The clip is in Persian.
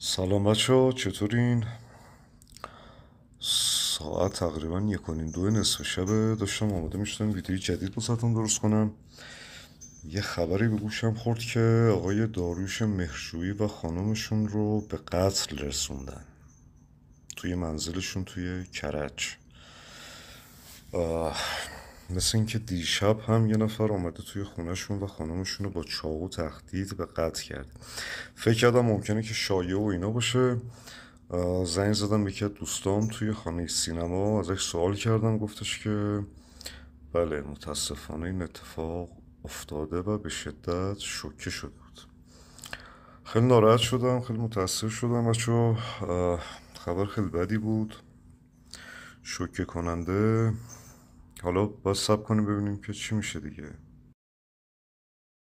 سلام بچه چطورین؟ ساعت تقریبا یکنین دو نصف شبه داشتم آماده میشتم ویدیوی جدید بساتم درست کنم یه خبری به گوشم خورد که آقای داروش مهرجویی و خانمشون رو به قتل رسوندن توی منزلشون توی کرج مثل اینکه دیشب هم یه نفر آمده توی خونهشون و خانمشون رو با چاقو تهدید به قطع کرد فکر کردم ممکنه که شایعه و اینا باشه زنگ زدم به دوستام توی خانه سینما ازش سوال کردم گفتش که بله متاسفانه این اتفاق افتاده و به شدت شوکه شده بود خیلی ناراحت شدم خیلی متاسف شدم بچه خبر خیلی بدی بود شوکه کننده حالا با سب کنیم ببینیم که چی میشه دیگه